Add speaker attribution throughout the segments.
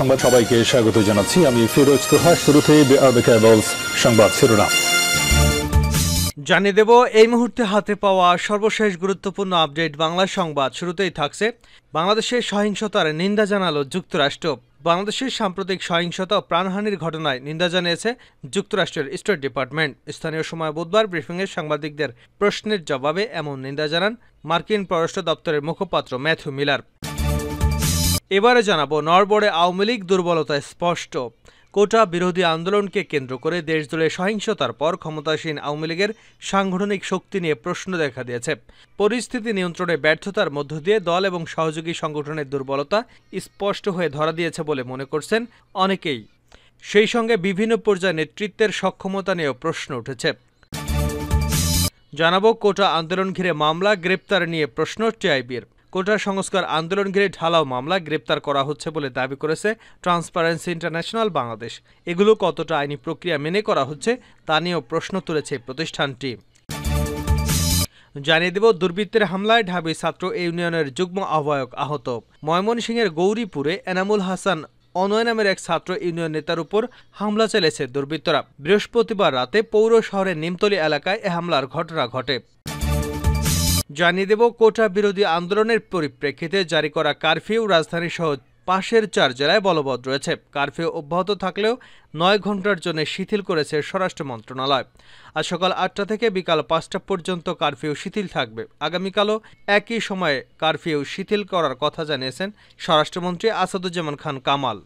Speaker 1: সংবাদ সবাইকে স্বাগত জানাচ্ছি আমি ফিরোজ তোহা শুরুতে সংবাদ শিরোনাম জানিয়ে দেব এই মুহূর্তে হাতে পাওয়া সর্বশেষ গুরুত্বপূর্ণ আপডেট বাংলা সংবাদ শুরুতেই থাকছে বাংলাদেশের সহিংসতার নিন্দা জানালো যুক্তরাষ্ট্র বাংলাদেশের সাম্প্রতিক সহিংসতা ও প্রাণহানির ঘটনায় নিন্দা জানিয়েছে যুক্তরাষ্ট্রের স্টেট ডিপার্টমেন্ট স্থানীয় সময় বুধবার ব্রিফিংয়ে সাংবাদিকদের প্রশ্নের জবাবে এমন নিন্দা জানান মার্কিন পররাষ্ট্র দপ্তরের মুখপাত্র ম্যাথু মিলার এবারে জানাবো নরবরে আওয়ামী লীগ দুর্বলতা স্পষ্ট কোটা বিরোধী আন্দোলনকে কেন্দ্র করে দেশজুড়ে সহিংসতার পর ক্ষমতাসীন আওয়ামী লীগের সাংগঠনিক শক্তি নিয়ে প্রশ্ন দেখা দিয়েছে পরিস্থিতি নিয়ন্ত্রণে ব্যর্থতার মধ্য দিয়ে দল এবং সহযোগী সংগঠনের দুর্বলতা স্পষ্ট হয়ে ধরা দিয়েছে বলে মনে করছেন অনেকেই সেই সঙ্গে বিভিন্ন পর্যায়ে নেতৃত্বের সক্ষমতা নিয়েও প্রশ্ন উঠেছে জানাবো কোটা আন্দোলন ঘিরে মামলা গ্রেপ্তার নিয়ে প্রশ্ন টিআইবির কোটা সংস্কার আন্দোলন ঘিরে ঢালাও মামলা গ্রেপ্তার করা হচ্ছে বলে দাবি করেছে ট্রান্সপারেন্সি ইন্টারন্যাশনাল বাংলাদেশ এগুলো কতটা আইনি প্রক্রিয়া মেনে করা হচ্ছে তা নিয়েও প্রশ্ন তুলেছে প্রতিষ্ঠানটি জানিয়ে দেব দুর্বৃত্তের হামলায় ঢাবি ছাত্র ইউনিয়নের যুগ্ম আহ্বায়ক আহত ময়মনসিংহের গৌরীপুরে এনামুল হাসান অনয় নামের এক ছাত্র ইউনিয়ন নেতার উপর হামলা চালিয়েছে দুর্বৃত্তরা বৃহস্পতিবার রাতে পৌর শহরের নিমতলি এলাকায় এ হামলার ঘটনা ঘটে জানিয়ে দেব কোটা বিরোধী আন্দোলনের পরিপ্রেক্ষিতে জারি করা কারফিউ রাজধানী সহ পাশের চার জেলায় বলবৎ রয়েছে কারফিউ অব্যাহত থাকলেও নয় ঘন্টার জন্য শিথিল করেছে স্বরাষ্ট্র মন্ত্রণালয় আজ সকাল আটটা থেকে বিকাল পাঁচটা পর্যন্ত কারফিউ শিথিল থাকবে আগামীকালও একই সময়ে কারফিউ শিথিল করার কথা জানিয়েছেন স্বরাষ্ট্রমন্ত্রী আসাদুজ্জামান খান কামাল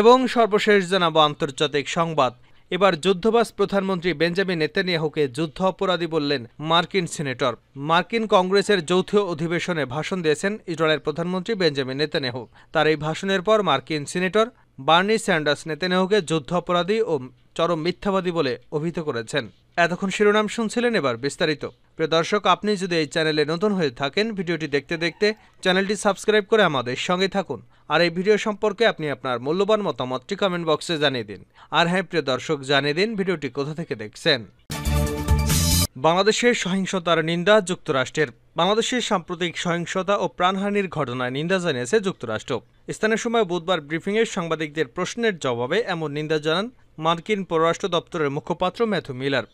Speaker 1: এবং সর্বশেষ জানাবো আন্তর্জাতিক সংবাদ এবার যুদ্ধবাস প্রধানমন্ত্রী বেঞ্জামিন নেতানিয়াহুকে যুদ্ধ অপরাধী বললেন মার্কিন সিনেটর মার্কিন কংগ্রেসের যৌথ অধিবেশনে ভাষণ দিয়েছেন ইসরায়েলের প্রধানমন্ত্রী বেঞ্জামিন নেতানিয়াহু তার এই ভাষণের পর মার্কিন সিনেটর বার্নি স্যান্ডার্স নেতানিয়াহুকে যুদ্ধ অপরাধী ও চরম মিথ্যাবাদী বলে অভিহিত করেছেন এতক্ষণ শিরোনাম শুনছিলেন এবার বিস্তারিত প্রিয় দর্শক আপনি যদি এই চ্যানেলে নতুন হয়ে থাকেন ভিডিওটি দেখতে দেখতে চ্যানেলটি সাবস্ক্রাইব করে আমাদের সঙ্গে থাকুন আর এই ভিডিও সম্পর্কে আপনি আপনার মূল্যবান মতামতটি কমেন্ট বক্সে জানিয়ে দিন আর হ্যাঁ প্রিয় দর্শক জানিয়ে দিন ভিডিওটি কোথা থেকে দেখছেন বাংলাদেশের সহিংসতার নিন্দা যুক্তরাষ্ট্রের বাংলাদেশের সাম্প্রতিক সহিংসতা ও প্রাণহানির ঘটনায় নিন্দা জানিয়েছে যুক্তরাষ্ট্র স্থানীয় সময় বুধবার ব্রিফিংয়ে সাংবাদিকদের প্রশ্নের জবাবে এমন নিন্দা জানান মার্কিন পররাষ্ট্র দপ্তরের মুখপাত্র ম্যাথু মিলার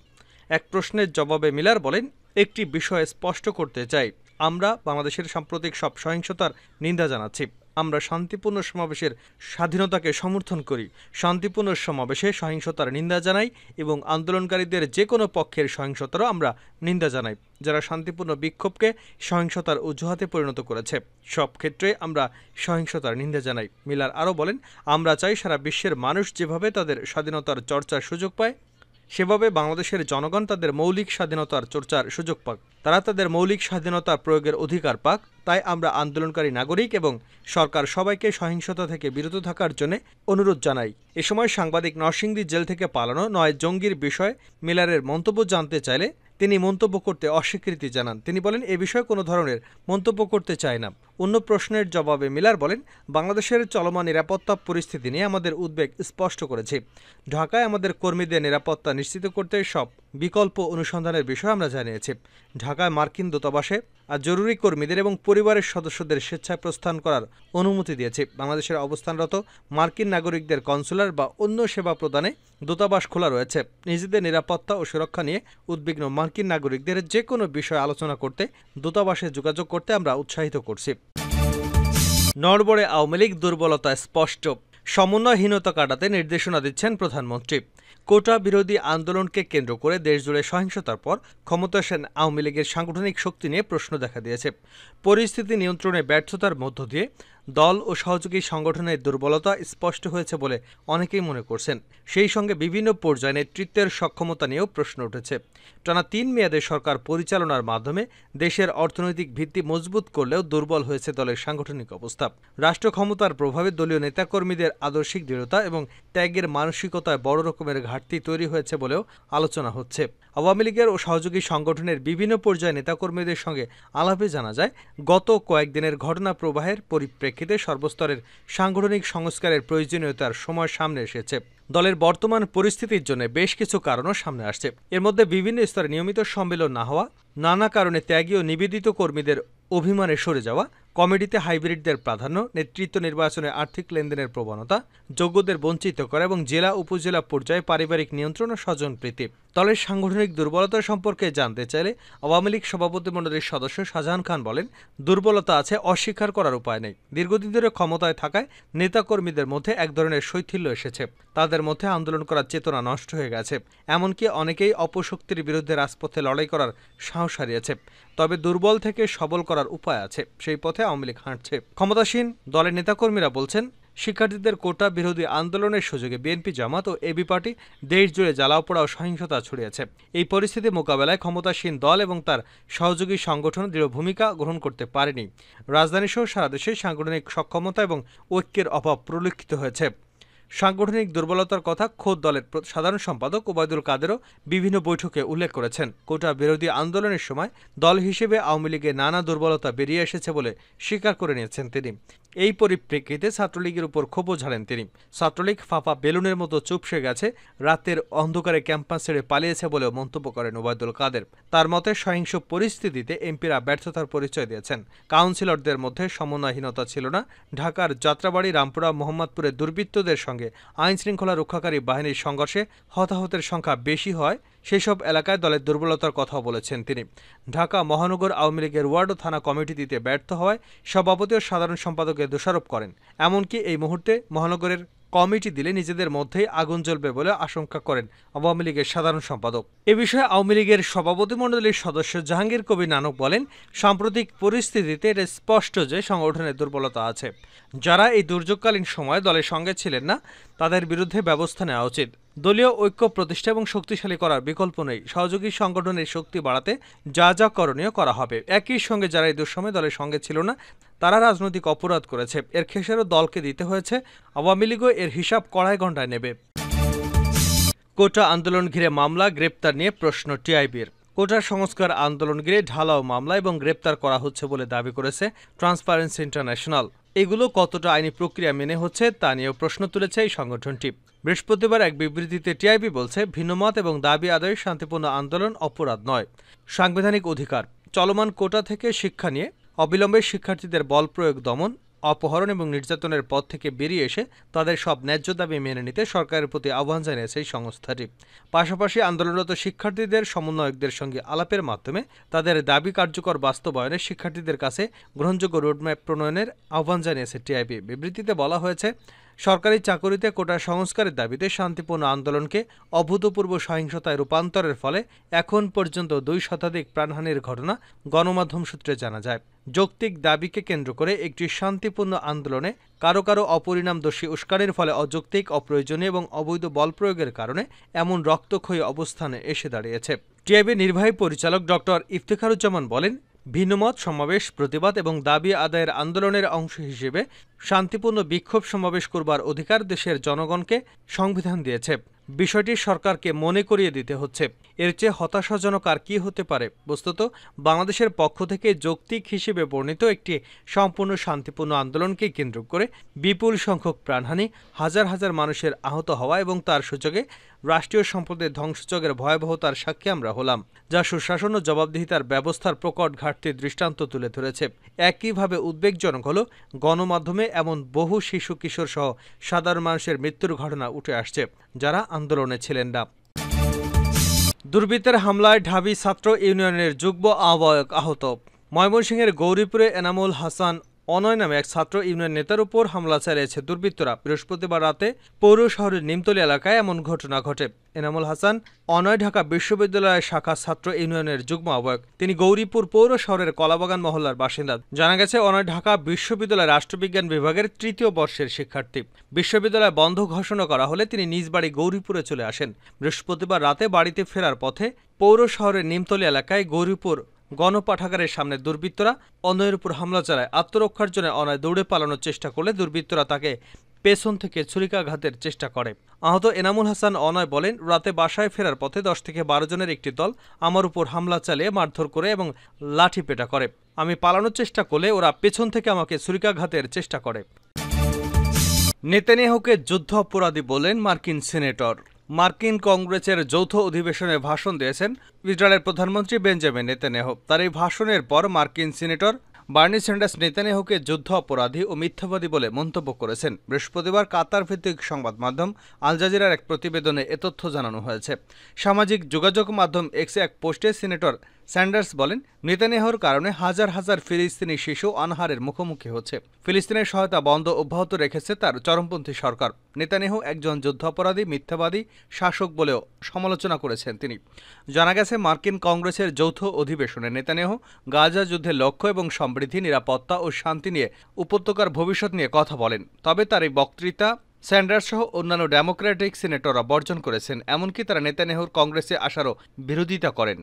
Speaker 1: এক প্রশ্নের জবাবে মিলার বলেন একটি বিষয় স্পষ্ট করতে চাই আমরা বাংলাদেশের সাম্প্রতিক সব সহিংসতার নিন্দা জানাচ্ছি আমরা শান্তিপূর্ণ সমাবেশের স্বাধীনতাকে সমর্থন করি শান্তিপূর্ণ সমাবেশে সহিংসতার নিন্দা জানাই এবং আন্দোলনকারীদের যে কোনো পক্ষের সহিংসতারও আমরা নিন্দা জানাই যারা শান্তিপূর্ণ বিক্ষোভকে সহিংসতার অজুহাতে পরিণত করেছে সব ক্ষেত্রে আমরা সহিংসতার নিন্দা জানাই মিলার আরও বলেন আমরা চাই সারা বিশ্বের মানুষ যেভাবে তাদের স্বাধীনতার চর্চার সুযোগ পায় সেভাবে বাংলাদেশের জনগণ তাদের মৌলিক স্বাধীনতার চর্চার সুযোগ পাক তারা তাদের মৌলিক স্বাধীনতা প্রয়োগের অধিকার পাক তাই আমরা আন্দোলনকারী নাগরিক এবং সরকার সবাইকে সহিংসতা থেকে বিরত থাকার জন্য অনুরোধ জানাই এ সময় সাংবাদিক নরসিংদী জেল থেকে পালানো নয় জঙ্গির বিষয়ে মিলারের মন্তব্য জানতে চাইলে তিনি মন্তব্য করতে অস্বীকৃতি জানান তিনি বলেন এ বিষয়ে কোনো ধরনের মন্তব্য করতে চায় না অন্য প্রশ্নের জবাবে মিলার বলেন বাংলাদেশের চলমান নিরাপত্তা পরিস্থিতি নিয়ে আমাদের উদ্বেগ স্পষ্ট করেছে ঢাকায় আমাদের কর্মীদের নিরাপত্তা নিশ্চিত করতে সব বিকল্প অনুসন্ধানের বিষয় আমরা জানিয়েছি ঢাকায় মার্কিন দূতাবাসে আর জরুরি কর্মীদের এবং পরিবারের সদস্যদের স্বেচ্ছায় প্রস্থান করার অনুমতি দিয়েছে বাংলাদেশের অবস্থানরত মার্কিন নাগরিকদের কনসুলার বা অন্য সেবা প্রদানে দূতাবাস খোলা রয়েছে নিজেদের নিরাপত্তা ও সুরক্ষা নিয়ে উদ্বিগ্ন মার্কিন নাগরিকদের যে কোনো বিষয়ে আলোচনা করতে দূতাবাসে যোগাযোগ করতে আমরা উৎসাহিত করছি নড়বড়ে আওয়ামী লীগ দুর্বলতা স্পষ্ট সমন্বয়হীনতা কাটাতে নির্দেশনা দিচ্ছেন প্রধানমন্ত্রী কোটা বিরোধী আন্দোলনকে কেন্দ্র করে দেশজুড়ে সহিংসতার পর ক্ষমতাসীন আওয়ামী লীগের সাংগঠনিক শক্তি নিয়ে প্রশ্ন দেখা দিয়েছে পরিস্থিতি নিয়ন্ত্রণে ব্যর্থতার মধ্য দিয়ে দল ও সহযোগী সংগঠনের দুর্বলতা স্পষ্ট হয়েছে বলে অনেকেই মনে করছেন সেই সঙ্গে বিভিন্ন পর্যায়ে নেতৃত্বের সক্ষমতা নিয়েও প্রশ্ন উঠেছে টানা তিন মেয়াদে সরকার পরিচালনার মাধ্যমে দেশের অর্থনৈতিক ভিত্তি মজবুত করলেও দুর্বল হয়েছে দলের সাংগঠনিক অবস্থা রাষ্ট্র ক্ষমতার প্রভাবে দলীয় নেতাকর্মীদের আদর্শিক দৃঢ়তা এবং ত্যাগের মানসিকতায় বড় রকমের ঘাটতি তৈরি হয়েছে বলেও আলোচনা হচ্ছে আওয়ামী লীগের ও সহযোগী সংগঠনের বিভিন্ন পর্যায়ে নেতাকর্মীদের সঙ্গে আলাপে জানা যায় গত কয়েকদিনের ঘটনা প্রবাহের পরিপ্রেক্ষিতে প্রেক্ষিতে সর্বস্তরের সাংগঠনিক সংস্কারের প্রয়োজনীয়তার সময় সামনে এসেছে দলের বর্তমান পরিস্থিতির জন্য বেশ কিছু কারণও সামনে আসছে এর মধ্যে বিভিন্ন স্তরে নিয়মিত সম্মেলন না হওয়া নানা কারণে ত্যাগী ও নিবেদিত কর্মীদের অভিমানে সরে যাওয়া কমিটিতে হাইব্রিডদের প্রাধান্য নেতৃত্ব নির্বাচনে আর্থিক লেনদেনের প্রবণতা যোগ্যদের বঞ্চিত করা এবং জেলা উপজেলা পর্যায়ে পারিবারিক নিয়ন্ত্রণ ও স্বজনপ্রীতি দলের সাংগঠনিক দুর্বলতা সম্পর্কে জানতে চাইলে আওয়ামী লীগ সভাপতিমণ্ডলীর সদস্য শাহজাহান খান বলেন দুর্বলতা আছে অস্বীকার করার উপায় নেই দীর্ঘদিন ধরে ক্ষমতায় থাকায় নেতাকর্মীদের মধ্যে এক ধরনের শৈথিল্য এসেছে তাদের মধ্যে আন্দোলন করার চেতনা নষ্ট হয়ে গেছে এমনকি অনেকেই অপশক্তির বিরুদ্ধে রাজপথে লড়াই করার সাহস হারিয়েছে তবে দুর্বল থেকে সবল করার উপায় আছে সেই পথে আওয়ামী লীগ হাঁটছে ক্ষমতাসীন দলের নেতাকর্মীরা বলছেন শিক্ষার্থীদের কোটা বিরোধী আন্দোলনের সুযোগে বিএনপি জামাত ও এবি পার্টি দেশ জুড়ে জ্বালাও পোড়া ও সহিংসতা ছড়িয়েছে এই পরিস্থিতি মোকাবেলায় ক্ষমতাসীন দল এবং তার সহযোগী সংগঠন দৃঢ় ভূমিকা গ্রহণ করতে পারেনি রাজধানীসহ সারা দেশে সাংগঠনিক সক্ষমতা এবং ঐক্যের অভাব পরিলক্ষিত হয়েছে সাংগঠনিক দুর্বলতার কথা খোদ দলের সাধারণ সম্পাদক ওবায়দুল কাদেরও বিভিন্ন বৈঠকে উল্লেখ করেছেন কোটা বিরোধী আন্দোলনের সময় দল হিসেবে আওয়ামী লীগের নানা দুর্বলতা বেরিয়ে এসেছে বলে স্বীকার করে নিয়েছেন তিনি এই পরিপ্রেক্ষিতে ছাত্রলীগের উপর ক্ষোভও ঝাড়েন তিনি ছাত্রলীগ ফাঁপা বেলুনের মতো চুপসে গেছে রাতের অন্ধকারে ক্যাম্পাস ছেড়ে পালিয়েছে বলেও মন্তব্য করেন ওবায়দুল কাদের তার মতে সহিংস পরিস্থিতিতে এমপিরা ব্যর্থতার পরিচয় দিয়েছেন কাউন্সিলরদের মধ্যে সমন্বয়হীনতা ছিল না ঢাকার যাত্রাবাড়ি রামপুরা মোহাম্মদপুরে দুর্বৃত্তদের সঙ্গে সঙ্গে আইন শৃঙ্খলা রক্ষাকারী বাহিনীর সংঘর্ষে হতাহতের সংখ্যা বেশি হয় সেসব এলাকায় দলের দুর্বলতার কথাও বলেছেন তিনি ঢাকা মহানগর আওয়ামী লীগের ওয়ার্ড থানা কমিটি দিতে ব্যর্থ হওয়ায় সভাপতি ও সাধারণ সম্পাদকের দোষারোপ করেন এমনকি এই মুহূর্তে মহানগরের কমিটি দিলে নিজেদের মধ্যেই আগুন জ্বলবে বলে আশঙ্কা করেন আওয়ামী লীগের সাধারণ সম্পাদক এ বিষয়ে আওয়ামী লীগের সভাপতিমণ্ডলীর সদস্য জাহাঙ্গীর কবি নানক বলেন সাম্প্রতিক পরিস্থিতিতে এটা স্পষ্ট যে সংগঠনের দুর্বলতা আছে যারা এই দুর্যোগকালীন সময়ে দলের সঙ্গে ছিলেন না তাদের বিরুদ্ধে ব্যবস্থা নেওয়া উচিত দলীয় ঐক্য প্রতিষ্ঠা এবং শক্তিশালী করার বিকল্প নেই সহযোগী সংগঠনের শক্তি বাড়াতে যা যা করণীয় করা হবে একই সঙ্গে যারা এই দুঃসময় দলের সঙ্গে ছিল না তারা রাজনৈতিক অপরাধ করেছে এর খেসারও দলকে দিতে হয়েছে আওয়ামী লীগও এর হিসাব কড়াই ঘণ্টায় নেবে কোটা আন্দোলন ঘিরে মামলা গ্রেপ্তার নিয়ে প্রশ্ন টিআইবির কোটা সংস্কার আন্দোলন ঘিরে ঢালাও মামলা এবং গ্রেপ্তার করা হচ্ছে বলে দাবি করেছে ট্রান্সপারেন্সি ইন্টারন্যাশনাল এগুলো কতটা আইনি প্রক্রিয়া মেনে হচ্ছে তা নিয়েও প্রশ্ন তুলেছে এই সংগঠনটি বৃহস্পতিবার এক বিবৃতিতে টিআইবি বলছে ভিন্নমত এবং দাবি আদায় শান্তিপূর্ণ আন্দোলন অপরাধ নয় সাংবিধানিক অধিকার চলমান কোটা থেকে শিক্ষা নিয়ে অবিলম্বে শিক্ষার্থীদের বল প্রয়োগ দমন অপহরণ এবং নির্যাতনের পথ থেকে বেরিয়ে এসে তাদের সব ন্যায্য দাবি মেনে নিতে সরকারের প্রতি আহ্বান জানিয়েছে এই সংস্থাটি পাশাপাশি আন্দোলনরত শিক্ষার্থীদের সমন্বয়কদের সঙ্গে আলাপের মাধ্যমে তাদের দাবি কার্যকর বাস্তবায়নে শিক্ষার্থীদের কাছে গ্রহণযোগ্য রোডম্যাপ প্রণয়নের আহ্বান জানিয়েছে টিআইবি বিবৃতিতে বলা হয়েছে সরকারি চাকরিতে কোটা সংস্কারের দাবিতে শান্তিপূর্ণ আন্দোলনকে অভূতপূর্ব সহিংসতায় রূপান্তরের ফলে এখন পর্যন্ত দুই শতাধিক প্রাণহানির ঘটনা গণমাধ্যম সূত্রে জানা যায় যৌক্তিক দাবিকে কেন্দ্র করে একটি শান্তিপূর্ণ আন্দোলনে কারো কারো অপরিণাম দোষী উস্কানির ফলে অযৌক্তিক অপ্রয়োজনীয় এবং অবৈধ বল প্রয়োগের কারণে এমন রক্তক্ষয়ী অবস্থানে এসে দাঁড়িয়েছে টিআইবির নির্বাহী পরিচালক ডক্টর ইফতেখারুজ্জামান বলেন ভিন্নমত সমাবেশ প্রতিবাদ এবং দাবি আদায়ের আন্দোলনের অংশ হিসেবে শান্তিপূর্ণ বিক্ষোভ সমাবেশ করবার অধিকার দেশের জনগণকে সংবিধান দিয়েছে বিষয়টি সরকারকে মনে করিয়ে দিতে হচ্ছে এর চেয়ে হতাশাজনক আর কী হতে পারে বস্তুত বাংলাদেশের পক্ষ থেকে যৌক্তিক হিসেবে বর্ণিত একটি সম্পূর্ণ শান্তিপূর্ণ আন্দোলনকে কেন্দ্র করে বিপুল সংখ্যক প্রাণহানি হাজার হাজার মানুষের আহত হওয়া এবং তার সুযোগে রাষ্ট্রীয় সম্পদের ধ্বংসযোগের ভয়াবহতার সাক্ষী আমরা হলাম যা সুশাসন ও জবাবদিহিতার ব্যবস্থার প্রকট ঘাটতির দৃষ্টান্ত তুলে ধরেছে একইভাবে উদ্বেগজনক হল গণমাধ্যমে এমন বহু শিশু কিশোর সহ সাধারণ মানুষের মৃত্যুর ঘটনা উঠে আসছে যারা আন্দোলনে ছিলেন না দুর্বৃত্তের হামলায় ঢাবি ছাত্র ইউনিয়নের যুগ্ম আহ্বায়ক আহত ময়মনসিংহের গৌরীপুরে এনামুল হাসান অনয় নামে এক ছাত্র ইউনিয়ন নেতার উপর হামলা চালিয়েছে দুর্বৃত্তরা বৃহস্পতিবার রাতে পৌর শহরের নিমতলী এলাকায় এমন ঘটনা ঘটে এনামুল হাসান অনয় ঢাকা বিশ্ববিদ্যালয়ের শাখা ছাত্র ইউনিয়নের যুগ্ম আহ্বায়ক তিনি গৌরীপুর পৌর শহরের কলাবাগান মহল্লার বাসিন্দা জানা গেছে অনয় ঢাকা বিশ্ববিদ্যালয় রাষ্ট্রবিজ্ঞান বিভাগের তৃতীয় বর্ষের শিক্ষার্থী বিশ্ববিদ্যালয় বন্ধ ঘোষণা করা হলে তিনি নিজ বাড়ি গৌরীপুরে চলে আসেন বৃহস্পতিবার রাতে বাড়িতে ফেরার পথে পৌর শহরের নিমতলী এলাকায় গৌরীপুর গণপাঠাগারের সামনে দুর্বৃত্তরা অনয়ের উপর হামলা চালায় আত্মরক্ষার জন্য অনয় দৌড়ে পালানোর চেষ্টা করলে দুর্বৃত্তরা তাকে পেছন থেকে ছুরিকাঘাতের চেষ্টা করে আহত এনামুল হাসান অনয় বলেন রাতে বাসায় ফেরার পথে দশ থেকে বারো জনের একটি দল আমার উপর হামলা চালিয়ে মারধর করে এবং লাঠি পেটা করে আমি পালানোর চেষ্টা করলে ওরা পেছন থেকে আমাকে ছুরিকাঘাতের চেষ্টা করে নেতানিয়াহুকে যুদ্ধ অপরাধী বলেন মার্কিন সিনেটর মার্কিন কংগ্রেসের যৌথ অধিবেশনে ভাষণ দিয়েছেন ইসরায়েলের প্রধানমন্ত্রী বেঞ্জামিন নেতানেহ তার এই ভাষণের পর মার্কিন সিনেটর বার্নি স্যান্ডার্স নেতানেহকে যুদ্ধ অপরাধী ও মিথ্যাবাদী বলে মন্তব্য করেছেন বৃহস্পতিবার কাতার ভিত্তিক সংবাদ মাধ্যম আল জাজিরার এক প্রতিবেদনে এ তথ্য জানানো হয়েছে সামাজিক যোগাযোগ মাধ্যম এক্সে এক পোস্টে সিনেটর স্যান্ডার্স বলেন নেতানিয়াহুর কারণে হাজার হাজার ফিলিস্তিনি শিশু অনাহারের মুখোমুখি হচ্ছে ফিলিস্তিনের সহায়তা বন্ধ অব্যাহত রেখেছে তার চরমপন্থী সরকার নেতানিয়াহু একজন যুদ্ধাপরাধী মিথ্যাবাদী শাসক বলেও সমালোচনা করেছেন তিনি জানা গেছে মার্কিন কংগ্রেসের যৌথ অধিবেশনে নেতানিয়াহু গাজা যুদ্ধের লক্ষ্য এবং সমৃদ্ধি নিরাপত্তা ও শান্তি নিয়ে উপত্যকার ভবিষ্যৎ নিয়ে কথা বলেন তবে তার এই বক্তৃতা স্যান্ডার্স সহ অন্যান্য ডেমোক্রেটিক সিনেটররা বর্জন করেছেন এমনকি তারা নেতানেহর কংগ্রেসে আসারও বিরোধিতা করেন